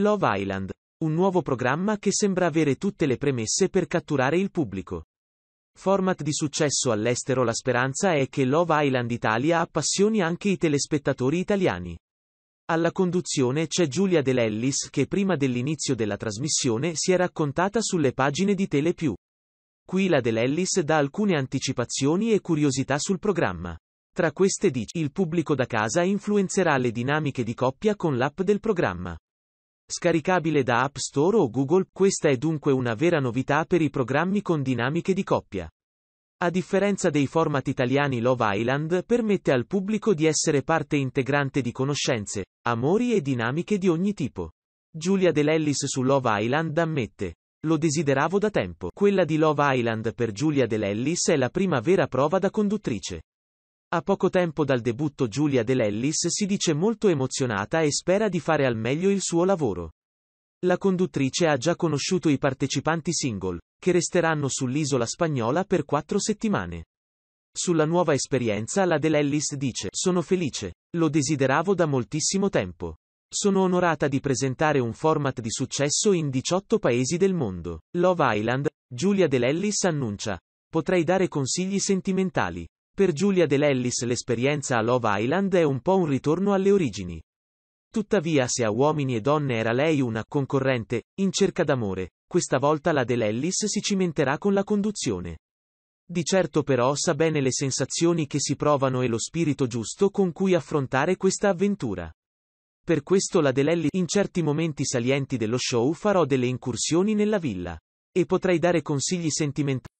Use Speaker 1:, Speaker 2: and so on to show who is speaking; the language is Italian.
Speaker 1: Love Island, un nuovo programma che sembra avere tutte le premesse per catturare il pubblico. Format di successo all'estero la speranza è che Love Island Italia appassioni anche i telespettatori italiani. Alla conduzione c'è Giulia De che prima dell'inizio della trasmissione si è raccontata sulle pagine di Telepiù. Qui la De dà alcune anticipazioni e curiosità sul programma. Tra queste dice, il pubblico da casa influenzerà le dinamiche di coppia con l'app del programma scaricabile da App Store o Google, questa è dunque una vera novità per i programmi con dinamiche di coppia. A differenza dei format italiani Love Island permette al pubblico di essere parte integrante di conoscenze, amori e dinamiche di ogni tipo. Giulia De Lellis su Love Island ammette. Lo desideravo da tempo. Quella di Love Island per Giulia De Lellis è la prima vera prova da conduttrice. A poco tempo dal debutto Giulia De Lellis si dice molto emozionata e spera di fare al meglio il suo lavoro. La conduttrice ha già conosciuto i partecipanti single, che resteranno sull'isola spagnola per quattro settimane. Sulla nuova esperienza la De Lellis dice, sono felice, lo desideravo da moltissimo tempo. Sono onorata di presentare un format di successo in 18 paesi del mondo. Love Island, Giulia De Lellis annuncia, potrei dare consigli sentimentali. Per Giulia De Lellis l'esperienza a Love Island è un po' un ritorno alle origini. Tuttavia se a uomini e donne era lei una concorrente, in cerca d'amore, questa volta la De Lellis si cimenterà con la conduzione. Di certo però sa bene le sensazioni che si provano e lo spirito giusto con cui affrontare questa avventura. Per questo la De Lellis in certi momenti salienti dello show farò delle incursioni nella villa. E potrei dare consigli sentimentali.